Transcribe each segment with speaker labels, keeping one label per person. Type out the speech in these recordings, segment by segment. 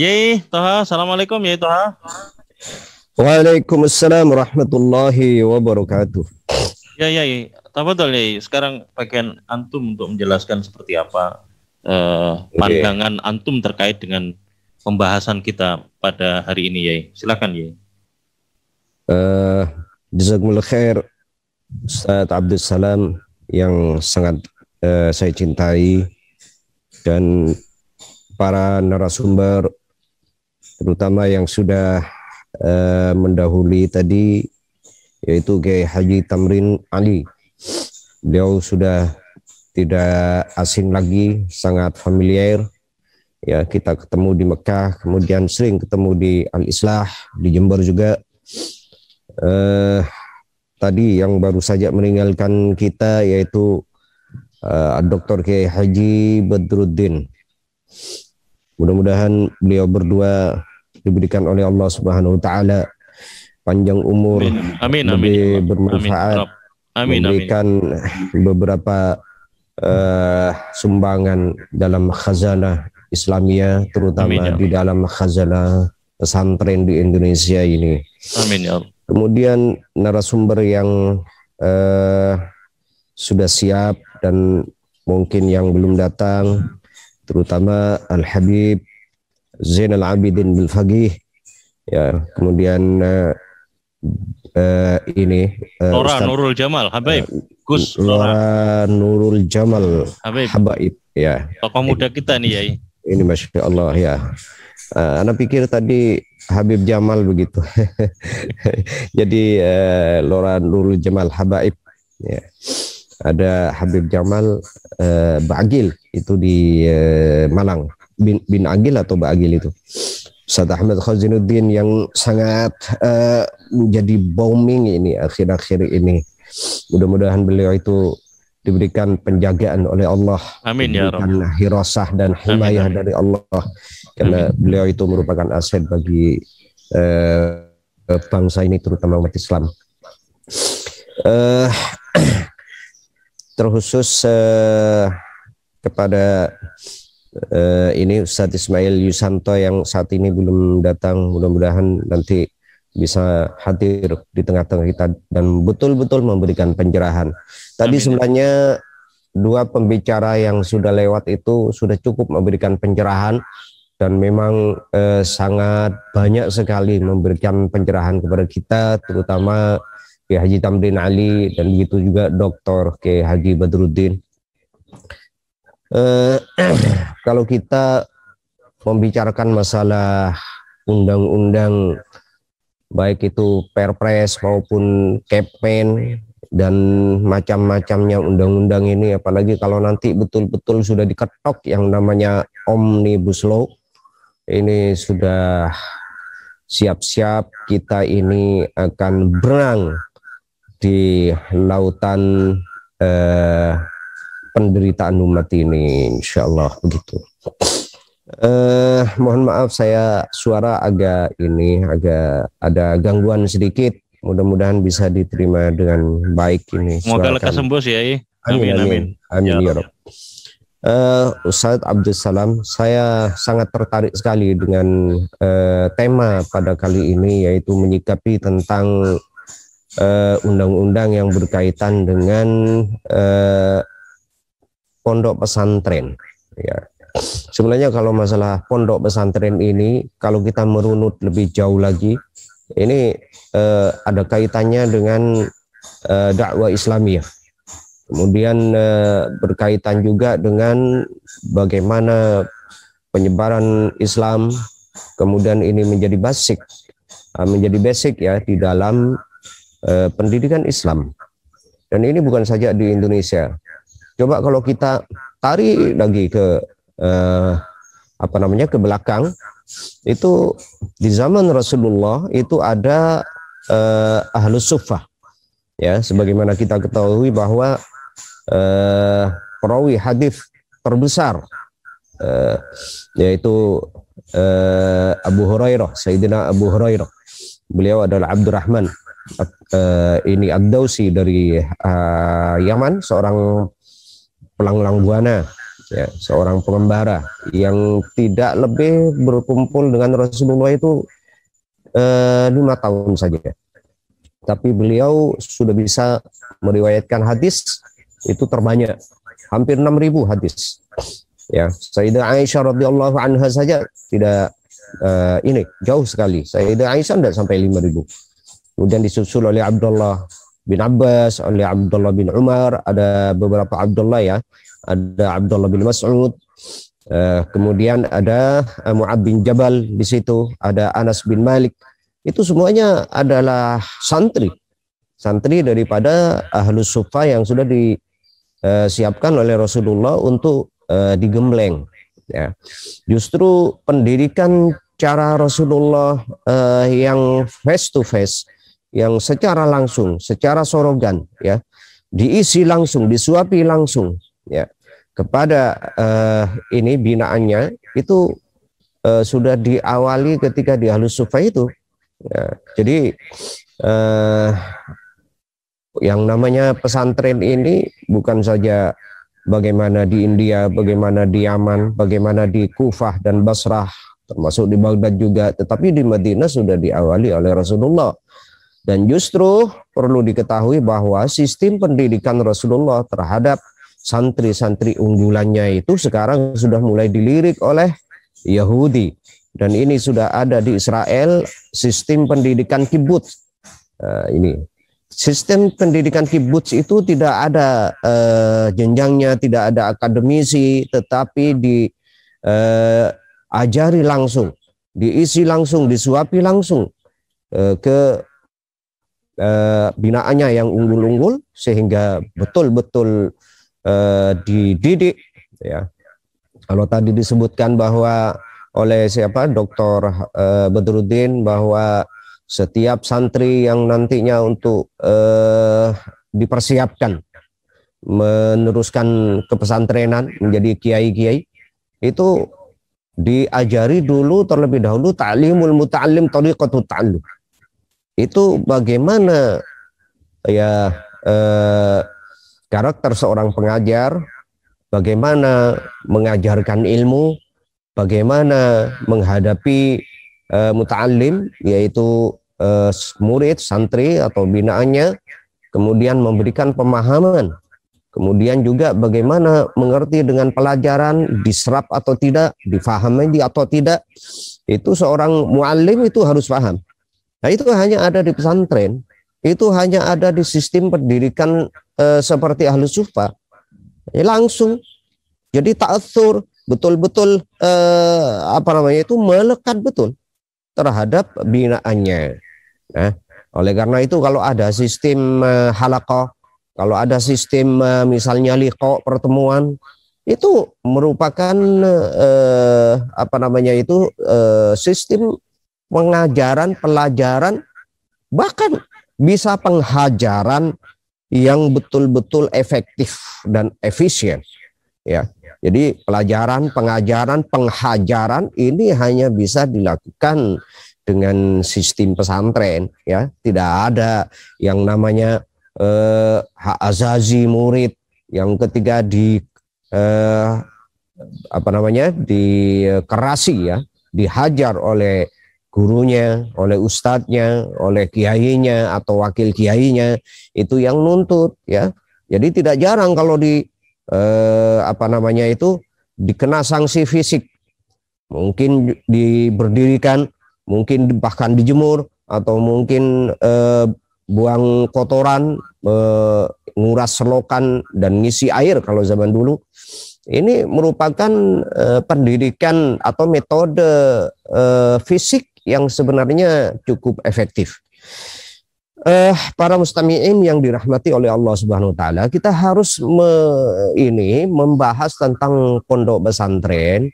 Speaker 1: Yai Toha, Assalamualaikum Yai Toha. Waalaikumsalam warahmatullahi wabarakatuh. Ya, ya, ya. betul ya, Sekarang bagian antum untuk menjelaskan seperti apa eh, pandangan okay. antum terkait dengan pembahasan kita pada hari ini Yai. Silakan Yai. Uh, Jazakumullah khair Ustaz Abdul Salam yang sangat uh, saya cintai dan para narasumber terutama yang sudah eh, mendahului tadi yaitu Kiai Haji Tamrin Ali. Beliau sudah tidak asing lagi, sangat familiar. Ya, kita ketemu di Mekah, kemudian sering ketemu di Al Islah, di Jember juga. Eh, tadi yang baru saja meninggalkan kita yaitu eh, Dr. Kiai Haji Badruddin. Mudah-mudahan beliau berdua diberikan oleh Allah Subhanahu wa taala panjang umur amin amin, lebih amin. bermanfaat amin, memberikan amin. beberapa uh, sumbangan dalam khazanah Islamia terutama amin, ya. di dalam khazanah pesantren di Indonesia ini amin ya kemudian narasumber yang uh, sudah siap dan mungkin yang belum datang terutama Al Habib Zainal Abidin Bil Fagih ya kemudian uh, uh, ini uh, eh, Lora Ustaz, Nurul Jamal Habaib Gus Lora, Lora Nurul Jamal Habaib Habaib ya tokoh muda kita nih ya ini masya Allah ya uh, Anda pikir tadi Habib Jamal begitu jadi uh, Lora Nurul Jamal Habaib ya ada Habib Jamal uh, Bagil itu di uh, Malang bin, bin Agil atau Mbak Agil itu. Ustaz Ahmad Khazinuddin yang sangat uh, menjadi booming ini akhir-akhir ini. Mudah-mudahan beliau itu diberikan penjagaan oleh Allah. Amin ya Hirasah dan himayah amin, amin. dari Allah karena amin. beliau itu merupakan aset bagi uh, bangsa ini terutama umat Islam. Uh, terkhusus uh, kepada Eh, ini Ustadz Ismail Yusanto yang saat ini belum datang mudah-mudahan nanti bisa hadir di tengah-tengah kita dan betul-betul memberikan penjerahan. Tadi Amin. sebenarnya dua pembicara yang sudah lewat itu sudah cukup memberikan penjerahan dan memang eh, sangat banyak sekali memberikan penjerahan kepada kita terutama Kiai Haji Tamrin Ali dan begitu juga Dr. Kiai Haji Badruddin eh, kalau kita membicarakan masalah undang-undang baik itu perpres maupun kepen dan macam-macamnya undang-undang ini apalagi kalau nanti betul-betul sudah diketok yang namanya omnibus law ini sudah siap-siap kita ini akan berang di lautan eh, penderitaan umat ini insya Allah begitu eh mohon maaf saya suara agak ini agak ada gangguan sedikit mudah-mudahan bisa diterima dengan baik ini semoga lekas sembuh ya amin amin amin, amin. ya, ya Rob. Uh, eh, Ustadz Abdul Salam, saya sangat tertarik sekali dengan uh, tema pada kali ini yaitu menyikapi tentang eh, undang-undang uh, yang berkaitan dengan uh, pondok pesantren. Ya. Sebenarnya kalau masalah pondok pesantren ini, kalau kita merunut lebih jauh lagi, ini eh, ada kaitannya dengan eh, dakwah Islamiyah. Kemudian eh, berkaitan juga dengan bagaimana penyebaran Islam, kemudian ini menjadi basic, eh, menjadi basic ya di dalam eh, pendidikan Islam. Dan ini bukan saja di Indonesia, Coba kalau kita tarik lagi ke eh, apa namanya ke belakang itu di zaman Rasulullah itu ada eh, ahlus sufah ya sebagaimana kita ketahui bahwa eh, perawi hadis terbesar eh, yaitu eh, Abu Hurairah Sayyidina Abu Hurairah beliau adalah Abdurrahman eh, ini Ad-Dausi dari eh, Yaman seorang pelanglang buana, ya, seorang pengembara yang tidak lebih berkumpul dengan Rasulullah itu eh, lima tahun saja. Tapi beliau sudah bisa meriwayatkan hadis itu terbanyak, hampir 6.000 hadis. Ya, Sayyidah Aisyah radhiyallahu anha saja tidak eh, ini jauh sekali. Sayyidah Aisyah tidak sampai 5.000. Kemudian disusul oleh Abdullah bin Abbas, oleh Abdullah bin Umar, ada beberapa Abdullah ya, ada Abdullah bin Mas'ud, uh, kemudian ada uh, Mu'ab bin Jabal di situ, ada Anas bin Malik. Itu semuanya adalah santri, santri daripada ahlus sufa yang sudah disiapkan eh, oleh Rasulullah untuk uh, digembleng. Ya. Justru pendidikan cara Rasulullah uh, yang face to face yang secara langsung, secara sorogan ya, diisi langsung, disuapi langsung ya kepada uh, ini binaannya itu uh, sudah diawali ketika di halus sufa itu. Ya, jadi uh, yang namanya pesantren ini bukan saja bagaimana di India, bagaimana di Yaman, bagaimana di Kufah dan Basrah, termasuk di Baghdad juga, tetapi di Madinah sudah diawali oleh Rasulullah dan justru perlu diketahui bahwa sistem pendidikan Rasulullah terhadap santri-santri unggulannya itu sekarang sudah mulai dilirik oleh Yahudi. Dan ini sudah ada di Israel sistem pendidikan kibbutz. Uh, ini sistem pendidikan kibbutz itu tidak ada uh, jenjangnya, tidak ada akademisi, tetapi diajari eh, uh, langsung, diisi langsung, disuapi langsung uh, ke Eh, binaannya yang unggul-unggul sehingga betul-betul uh, dididik ya. Kalau tadi disebutkan bahwa oleh siapa Dr. Uh, eh, Bedruddin bahwa setiap santri yang nantinya untuk uh, dipersiapkan meneruskan kepesantrenan menjadi kiai-kiai itu diajari dulu terlebih dahulu ta'limul muta'allim tariqatul ta'allum itu bagaimana ya eh, karakter seorang pengajar, bagaimana mengajarkan ilmu, bagaimana menghadapi eh, muta'alim yaitu eh, murid, santri atau binaannya, kemudian memberikan pemahaman, kemudian juga bagaimana mengerti dengan pelajaran diserap atau tidak, difahami atau tidak. Itu seorang muallim itu harus paham. Nah itu hanya ada di pesantren, itu hanya ada di sistem pendidikan e, seperti ahlu sufa. Ya, langsung, jadi ta'athur betul-betul e, apa namanya itu melekat betul terhadap binaannya. Nah, oleh karena itu kalau ada sistem e, eh, halakoh, kalau ada sistem e, misalnya liko pertemuan, itu merupakan eh, apa namanya itu eh, sistem pengajaran, pelajaran, bahkan bisa penghajaran yang betul-betul efektif dan efisien. Ya, jadi pelajaran, pengajaran, penghajaran ini hanya bisa dilakukan dengan sistem pesantren. Ya, tidak ada yang namanya eh, hak azazi murid yang ketiga di eh, apa namanya dikerasi eh, ya, dihajar oleh gurunya, oleh ustadznya, oleh kiainya atau wakil kiainya itu yang nuntut ya. Jadi tidak jarang kalau di eh, apa namanya itu dikena sanksi fisik. Mungkin diberdirikan, mungkin bahkan dijemur atau mungkin eh, buang kotoran, eh, nguras selokan dan ngisi air kalau zaman dulu ini merupakan eh, pendidikan atau metode eh, fisik yang sebenarnya cukup efektif. Eh, para mustami'in yang dirahmati oleh Allah Subhanahu wa taala, kita harus me, ini membahas tentang pondok pesantren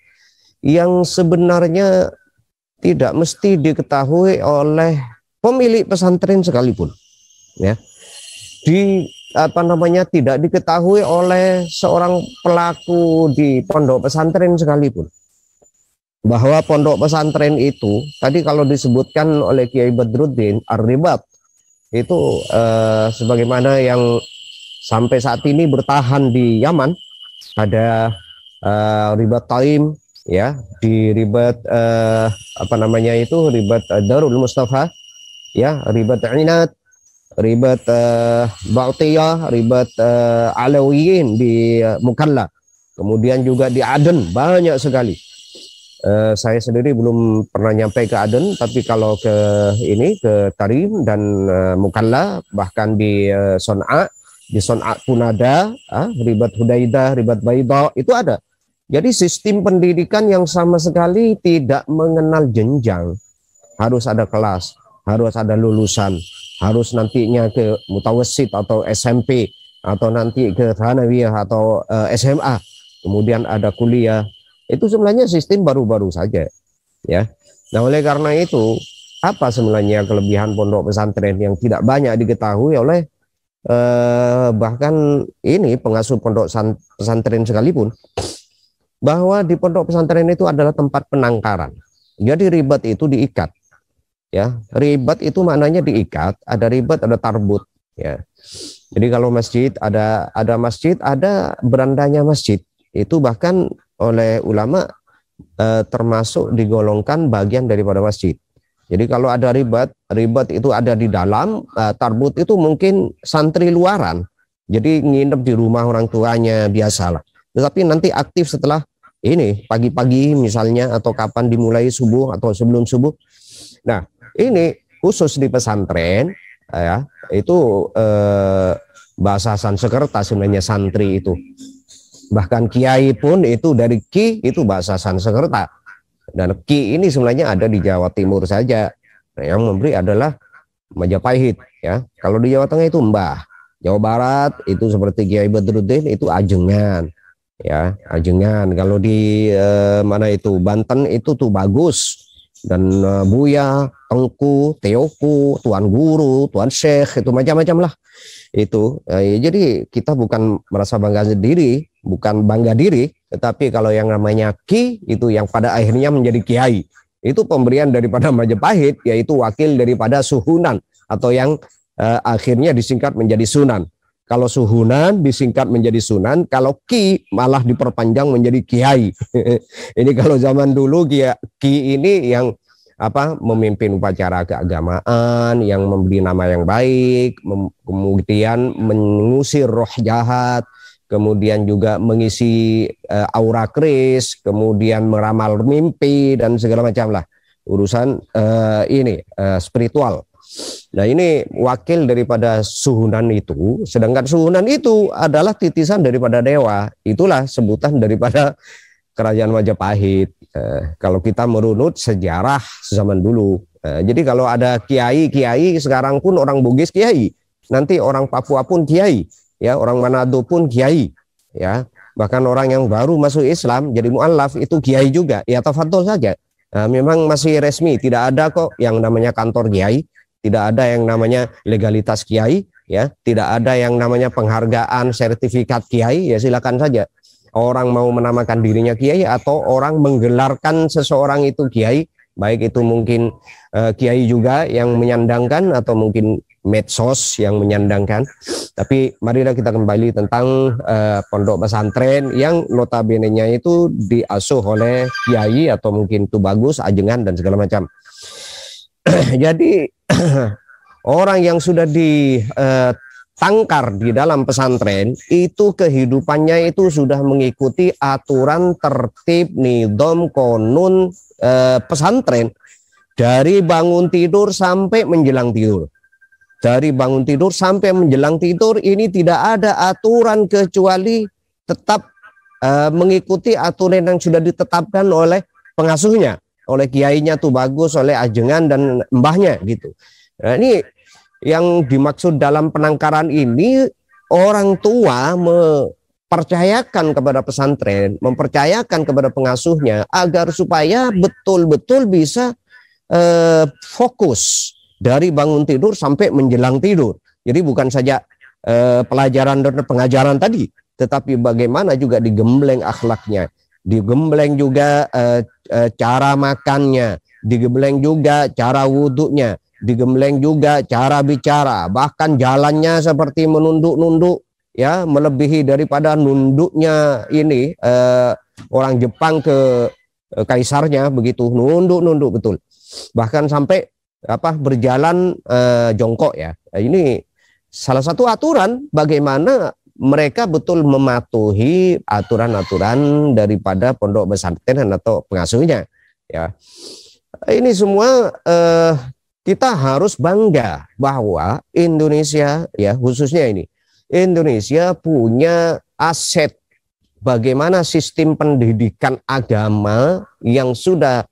Speaker 1: yang sebenarnya tidak mesti diketahui oleh pemilik pesantren sekalipun. Ya. Di apa namanya tidak diketahui oleh seorang pelaku di pondok pesantren sekalipun bahwa pondok pesantren itu tadi kalau disebutkan oleh Kiai Badruddin Ar-Ribat itu eh, sebagaimana yang sampai saat ini bertahan di Yaman ada eh, ribat Taim ya di ribat eh, apa namanya itu ribat eh, Darul Mustafa ya ribat Inat ribat eh, Ba'tiyah, ribat eh, Alawiyin di eh, Mukalla. Kemudian juga di Aden banyak sekali. Uh, saya sendiri belum pernah nyampe ke Aden, tapi kalau ke ini ke Tarim dan uh, Mukalla bahkan di uh, Son'a, di Son'a pun ada, uh, ah, ribat Hudaidah, ribat Baidah itu ada. Jadi sistem pendidikan yang sama sekali tidak mengenal jenjang. Harus ada kelas, harus ada lulusan, harus nantinya ke mutawasit atau SMP atau nanti ke Tanawiyah atau uh, SMA. Kemudian ada kuliah, itu sebenarnya sistem baru-baru saja, ya. Nah, oleh karena itu, apa sebenarnya kelebihan pondok pesantren yang tidak banyak diketahui oleh eh, bahkan ini pengasuh pondok pesantren sekalipun bahwa di pondok pesantren itu adalah tempat penangkaran. Jadi ribet itu diikat. Ya, Ribet itu maknanya diikat, ada ribet ada tarbut, ya. Jadi kalau masjid ada ada masjid, ada berandanya masjid. Itu bahkan oleh ulama eh, termasuk digolongkan bagian daripada masjid. Jadi kalau ada ribat, ribat itu ada di dalam, eh, tarbut itu mungkin santri luaran. Jadi nginep di rumah orang tuanya biasalah. Tetapi nanti aktif setelah ini pagi-pagi misalnya atau kapan dimulai subuh atau sebelum subuh. Nah, ini khusus di pesantren ya, itu eh, bahasa Sanskerta sebenarnya santri itu bahkan kiai pun itu dari ki itu bahasa Sanskerta dan ki ini sebenarnya ada di Jawa Timur saja nah, yang memberi adalah Majapahit ya kalau di Jawa Tengah itu Mbah Jawa Barat itu seperti Kiai Badruddin itu ajengan ya ajengan kalau di eh, mana itu Banten itu tuh bagus dan eh, Buya Tengku Teoku Tuan Guru Tuan Syekh itu macam-macam lah itu eh, ya jadi kita bukan merasa bangga sendiri bukan bangga diri tetapi kalau yang namanya ki itu yang pada akhirnya menjadi kiai itu pemberian daripada Majapahit yaitu wakil daripada suhunan atau yang eh, akhirnya disingkat menjadi sunan kalau suhunan disingkat menjadi sunan, kalau ki malah diperpanjang menjadi kiai. ini kalau zaman dulu kia, ki ini yang apa memimpin upacara keagamaan yang memberi nama yang baik, kemudian mengusir roh jahat, kemudian juga mengisi uh, aura kris, kemudian meramal mimpi dan segala macam lah urusan uh, ini uh, spiritual. Nah ini wakil daripada suhunan itu, sedangkan suhunan itu adalah titisan daripada dewa, itulah sebutan daripada kerajaan Majapahit. Eh, kalau kita merunut sejarah zaman dulu. Eh, jadi kalau ada kiai-kiai sekarang pun orang Bugis kiai, nanti orang Papua pun kiai, ya orang Manado pun kiai, ya. Bahkan orang yang baru masuk Islam jadi mualaf itu kiai juga. Ya tafadhol saja. Nah, memang masih resmi, tidak ada kok yang namanya kantor kiai, tidak ada yang namanya legalitas kiai, ya, tidak ada yang namanya penghargaan sertifikat kiai, ya silakan saja orang mau menamakan dirinya kiai atau orang menggelarkan seseorang itu kiai baik itu mungkin uh, kiai juga yang menyandangkan atau mungkin medsos yang menyandangkan tapi marilah kita kembali tentang uh, pondok pesantren yang notabene-nya itu diasuh oleh kiai atau mungkin itu bagus ajengan dan segala macam jadi orang yang sudah di uh, tangkar di dalam pesantren itu kehidupannya itu sudah mengikuti aturan tertib nidom konun e, pesantren dari bangun tidur sampai menjelang tidur dari bangun tidur sampai menjelang tidur ini tidak ada aturan kecuali tetap e, mengikuti aturan yang sudah ditetapkan oleh pengasuhnya oleh kiainya tuh bagus oleh ajengan dan mbahnya gitu nah, ini yang dimaksud dalam penangkaran ini orang tua mempercayakan kepada pesantren, mempercayakan kepada pengasuhnya agar supaya betul-betul bisa eh, fokus dari bangun tidur sampai menjelang tidur. Jadi bukan saja eh, pelajaran dan pengajaran tadi, tetapi bagaimana juga digembleng akhlaknya, digembleng juga eh, eh cara makannya, digembleng juga cara wudhunya, digembleng juga cara bicara, bahkan jalannya seperti menunduk-nunduk ya, melebihi daripada nunduknya ini eh, orang Jepang ke eh, kaisarnya begitu nunduk-nunduk betul. Bahkan sampai apa berjalan eh, jongkok ya. Ini salah satu aturan bagaimana mereka betul mematuhi aturan-aturan daripada pondok pesantren atau pengasuhnya ya ini semua eh, kita harus bangga bahwa Indonesia ya khususnya ini Indonesia punya aset bagaimana sistem pendidikan agama yang sudah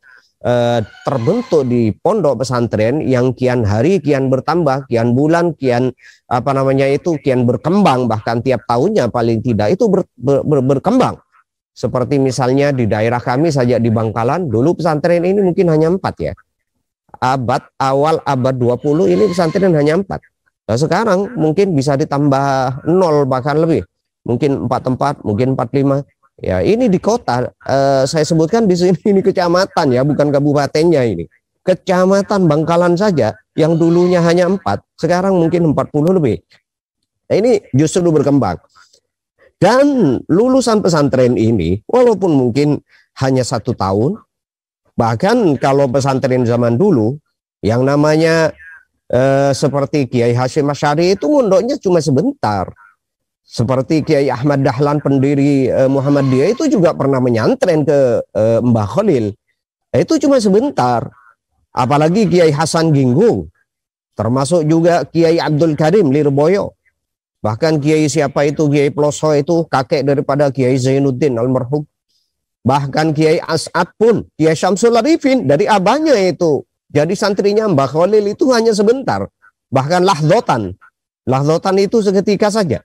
Speaker 1: eh, terbentuk di pondok pesantren yang kian hari kian bertambah kian bulan kian apa namanya itu kian berkembang bahkan tiap tahunnya paling tidak itu ber, ber, ber, berkembang seperti misalnya di daerah kami saja di Bangkalan dulu pesantren ini mungkin hanya empat ya abad awal abad 20 ini pesantren hanya empat. Nah, sekarang mungkin bisa ditambah nol bahkan lebih. Mungkin empat tempat, mungkin empat lima. Ya, ini di kota eh, saya sebutkan di sini ini kecamatan ya, bukan kabupatennya ini. Kecamatan Bangkalan saja yang dulunya hanya empat, sekarang mungkin empat puluh lebih. Nah, ini justru berkembang. Dan lulusan pesantren ini walaupun mungkin hanya satu tahun Bahkan kalau pesantren zaman dulu yang namanya eh, seperti Kiai Hashim Asyari itu mundoknya cuma sebentar. Seperti Kiai Ahmad Dahlan pendiri eh, Muhammadiyah itu juga pernah menyantren ke eh, Mbah Khalil. Eh, itu cuma sebentar. Apalagi Kiai Hasan Ginggung. Termasuk juga Kiai Abdul Karim Lirboyo. Bahkan Kiai siapa itu, Kiai Ploso itu kakek daripada Kiai Zainuddin almarhum. Bahkan Kiai As'ad pun, Kiai Syamsul Arifin dari abahnya itu. Jadi santrinya Mbah Khalil itu hanya sebentar. Bahkan lahdotan. Lahdotan itu seketika saja.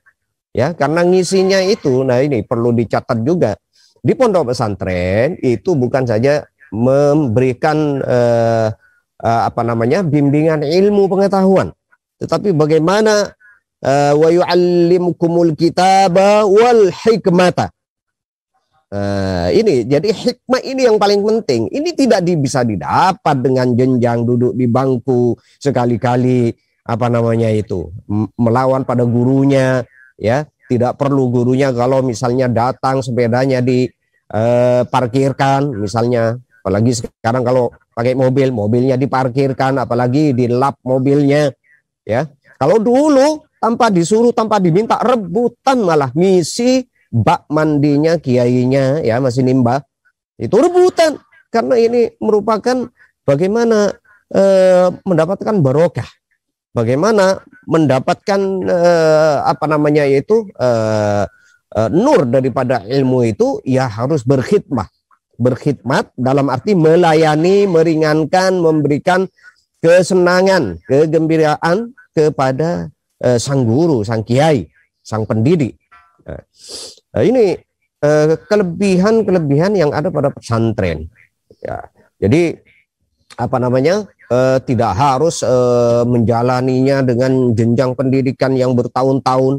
Speaker 1: Ya, karena ngisinya itu, nah ini perlu dicatat juga. Di pondok pesantren itu bukan saja memberikan eh, eh, apa namanya bimbingan ilmu pengetahuan, tetapi bagaimana eh, wa yu'allimukumul kitaba wal hikmata Nah, ini jadi hikmah ini yang paling penting. Ini tidak di, bisa didapat dengan jenjang duduk di bangku sekali-kali apa namanya itu melawan pada gurunya ya tidak perlu gurunya kalau misalnya datang sepedanya di eh, parkirkan misalnya apalagi sekarang kalau pakai mobil mobilnya diparkirkan apalagi dilap mobilnya ya kalau dulu tanpa disuruh tanpa diminta rebutan malah misi bak mandinya kiainya ya masih nimba itu rebutan karena ini merupakan bagaimana e, mendapatkan barokah bagaimana mendapatkan e, apa namanya yaitu e, eh, e, nur daripada ilmu itu ya harus berkhidmat berkhidmat dalam arti melayani, meringankan, memberikan kesenangan, kegembiraan kepada e, sang guru, sang kiai, sang pendidik. Nah, ini kelebihan-kelebihan yang ada pada pesantren. Ya. Jadi apa namanya? E, tidak harus e, menjalaninya dengan jenjang pendidikan yang bertahun-tahun.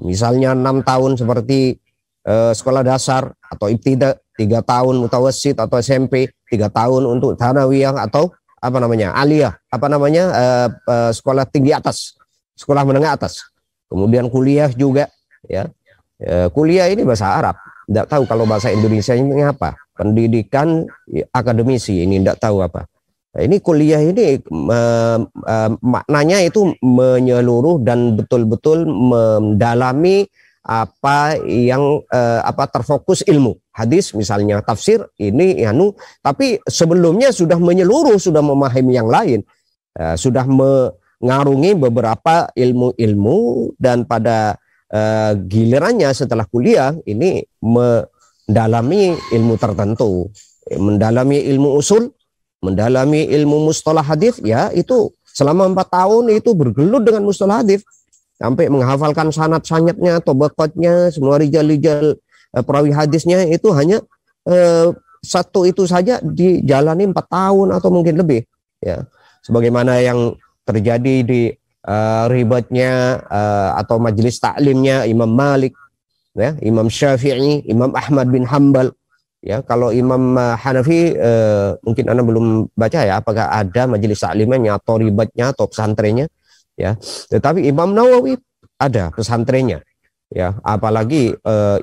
Speaker 1: Misalnya enam tahun seperti e, sekolah dasar atau ibtida, tiga tahun mutawasid atau SMP, tiga tahun untuk tanawiyah atau apa namanya? aliyah, apa namanya? E, e, sekolah tinggi atas, sekolah menengah atas. Kemudian kuliah juga ya Ya, kuliah ini bahasa Arab, tidak tahu kalau bahasa Indonesia ini apa. Pendidikan akademisi ini tidak tahu apa. Nah, ini kuliah ini me, e, maknanya itu menyeluruh dan betul-betul mendalami apa yang eh, apa terfokus ilmu hadis misalnya tafsir ini anu tapi sebelumnya sudah menyeluruh sudah memahami yang lain eh, sudah mengarungi beberapa ilmu-ilmu dan pada Eh, gilirannya setelah kuliah ini mendalami ilmu tertentu, eh, mendalami ilmu usul, mendalami ilmu mustalah hadis ya itu selama empat tahun itu bergelut dengan mustalah hadis sampai menghafalkan sanat sanatnya tobakotnya semua rijal-rijal eh, perawi hadisnya itu hanya eh, satu itu saja dijalani empat tahun atau mungkin lebih ya sebagaimana yang terjadi di uh, ribatnya uh, atau majelis taklimnya Imam Malik, ya, Imam Syafi'i, Imam Ahmad bin Hambal. Ya, kalau Imam eh, Hanafi uh, mungkin Anda belum baca ya apakah ada majelis taklimnya atau ribetnya atau pesantrennya ya. Tetapi Imam Nawawi ada pesantrennya ya, apalagi imam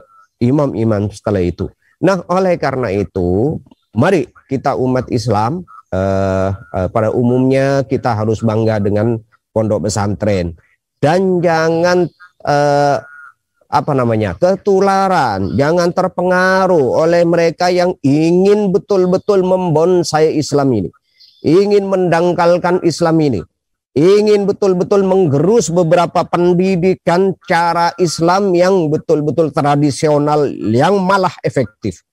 Speaker 1: imam-imam setelah itu. Nah, oleh karena itu, mari kita umat Islam uh, uh, pada umumnya kita harus bangga dengan pondok pesantren dan jangan eh, apa namanya ketularan jangan terpengaruh oleh mereka yang ingin betul-betul membonsai Islam ini ingin mendangkalkan Islam ini ingin betul-betul menggerus beberapa pendidikan cara Islam yang betul-betul tradisional yang malah efektif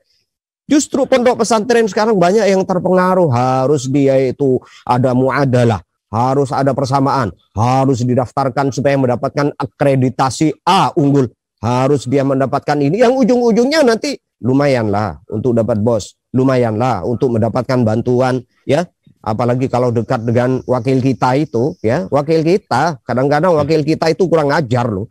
Speaker 1: Justru pondok pesantren sekarang banyak yang terpengaruh harus dia itu ada muadalah harus ada persamaan, harus didaftarkan supaya mendapatkan akreditasi A unggul, harus dia mendapatkan ini yang ujung-ujungnya nanti lumayanlah untuk dapat bos, lumayanlah untuk mendapatkan bantuan ya. Apalagi kalau dekat dengan wakil kita itu ya, wakil kita kadang-kadang wakil kita itu kurang ajar loh.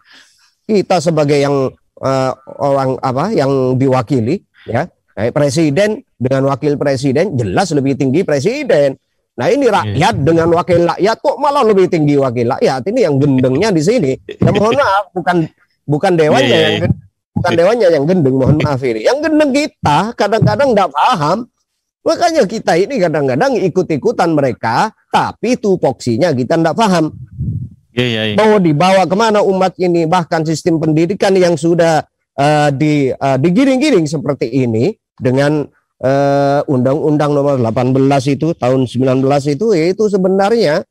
Speaker 1: Kita sebagai yang uh, orang apa yang diwakili ya, eh, presiden dengan wakil presiden jelas lebih tinggi presiden Nah ini iya. rakyat yeah. dengan wakil rakyat kok malah lebih tinggi wakil rakyat. Ini yang gendengnya di sini. Ya mohon maaf bukan bukan dewanya yeah, yeah, yeah. yang iya. gendeng, bukan dewanya yang gendeng. Mohon maaf ini. Yang gendeng kita kadang-kadang -kadang paham. Makanya kita ini kadang-kadang ikut-ikutan mereka, tapi tupoksinya kita tidak paham. Yeah, yeah, yeah. Bahwa dibawa kemana umat ini, bahkan sistem pendidikan yang sudah uh, di uh, digiring-giring seperti ini dengan Eh, Undang-Undang nomor nomor 18 itu tahun 19 itu yaitu sebenarnya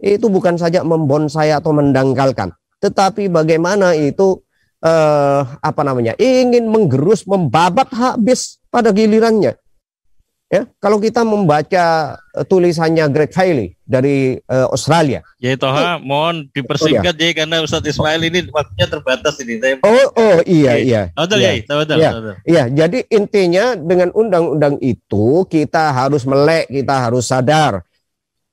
Speaker 1: itu bukan saja membonsai atau mendangkalkan, tetapi bagaimana itu eh, apa namanya ingin menggerus membabat habis pada gilirannya Ya, kalau kita membaca eh, tulisannya Greg Haley dari uh, Australia. Ya Toha, oh, mohon dipersingkat oh, iya. ya. karena Ustadz Ismail ini waktunya terbatas ini. oh, oh iya iya. Tadal, ya, Tadal, ya. Ya iya, jadi intinya dengan undang-undang itu kita harus melek, kita harus sadar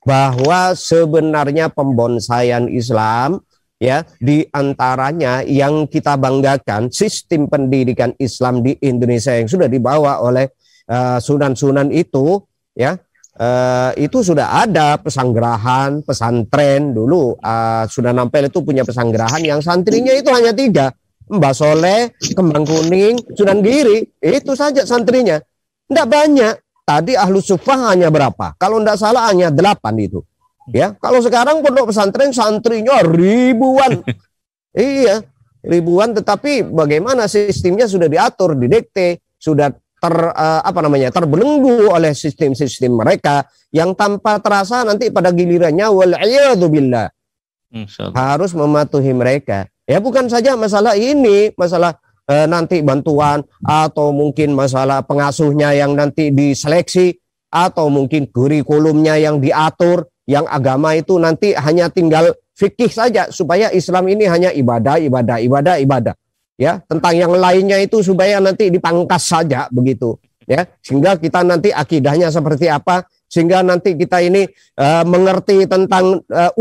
Speaker 1: bahwa sebenarnya pembonsaian Islam ya di antaranya yang kita banggakan sistem pendidikan Islam di Indonesia yang sudah dibawa oleh Eh, sunan-sunan uh, itu ya uh, itu sudah ada pesanggerahan pesantren dulu uh, eh, sudah Ampel itu punya pesanggerahan yang santrinya itu hanya tiga Mbak Soleh, Kembang Kuning, Sunan Giri, itu saja santrinya. Tidak banyak. Tadi ahlu sufah hanya berapa? Kalau tidak salah hanya delapan itu. Ya, kalau sekarang pondok pesantren santrinya ribuan. iya, ribuan. Tetapi bagaimana sistemnya sudah diatur, didekte, sudah ter uh, apa namanya terbelenggu oleh sistem-sistem mereka yang tanpa terasa nanti pada gilirannya wal billah harus mematuhi mereka ya bukan saja masalah ini masalah uh, nanti bantuan atau mungkin masalah pengasuhnya yang nanti diseleksi atau mungkin kurikulumnya yang diatur yang agama itu nanti hanya tinggal fikih saja supaya Islam ini hanya ibadah ibadah ibadah ibadah ya tentang yang lainnya itu supaya nanti dipangkas saja begitu ya sehingga kita nanti akidahnya seperti apa sehingga nanti kita ini uh, mengerti tentang undang eh,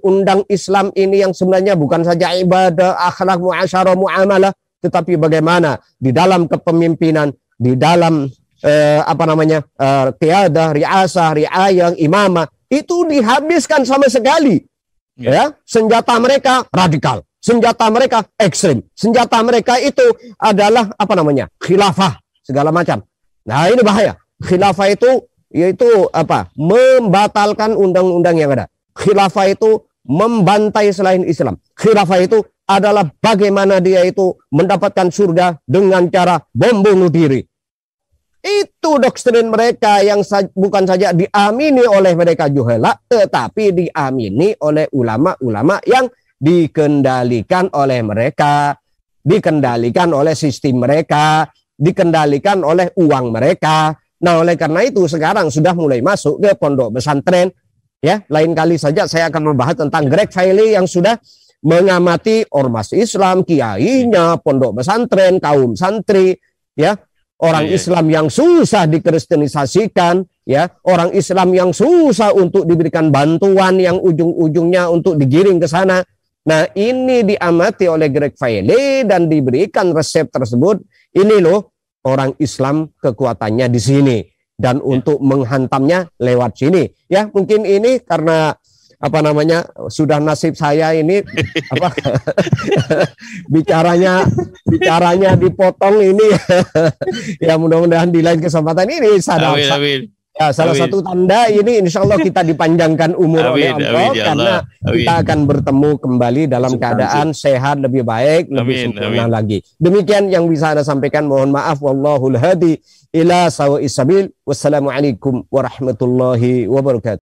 Speaker 1: undang-undang Islam ini yang sebenarnya bukan saja ibadah, akhlak, muasyarah, muamalah, tetapi bagaimana di dalam kepemimpinan, di dalam uh, apa namanya uh, qiyadah, riayah, imamah itu dihabiskan sama sekali. Ya, ya senjata mereka radikal. Senjata mereka ekstrim. Senjata mereka itu adalah apa namanya? Khilafah segala macam. Nah ini bahaya. Khilafah itu yaitu apa? Membatalkan undang-undang yang ada. Khilafah itu membantai selain Islam. Khilafah itu adalah bagaimana dia itu mendapatkan surga dengan cara bom bunuh diri. Itu doktrin mereka yang sa bukan saja diamini oleh mereka juhela, tetapi diamini oleh ulama-ulama yang dikendalikan oleh mereka, dikendalikan oleh sistem mereka, dikendalikan oleh uang mereka. Nah, oleh karena itu sekarang sudah mulai masuk ke pondok pesantren. Ya, lain kali saja saya akan membahas tentang Greg Fairy yang sudah mengamati ormas Islam, kiainya, pondok pesantren, kaum santri, ya, orang iya. Islam yang susah dikristenisasikan, ya, orang Islam yang susah untuk diberikan bantuan yang ujung-ujungnya untuk digiring ke sana. Nah ini diamati oleh Greg Fayle dan diberikan resep tersebut. Ini loh orang Islam kekuatannya di sini dan ya. untuk menghantamnya lewat sini. Ya mungkin ini karena apa namanya sudah nasib saya ini apa bicaranya bicaranya dipotong ini ya mudah-mudahan di lain kesempatan ini sadar amin, amin. Ya, salah amin. satu tanda ini insya Allah kita dipanjangkan umur amin, oleh ya Allah, amin, karena amin. kita akan bertemu kembali dalam Sumpah keadaan sehat lebih baik, lebih sempurna lagi. Demikian yang bisa Anda sampaikan. Mohon maaf. Wallahul hadi ila sawa isabil. Wassalamualaikum warahmatullahi wabarakatuh.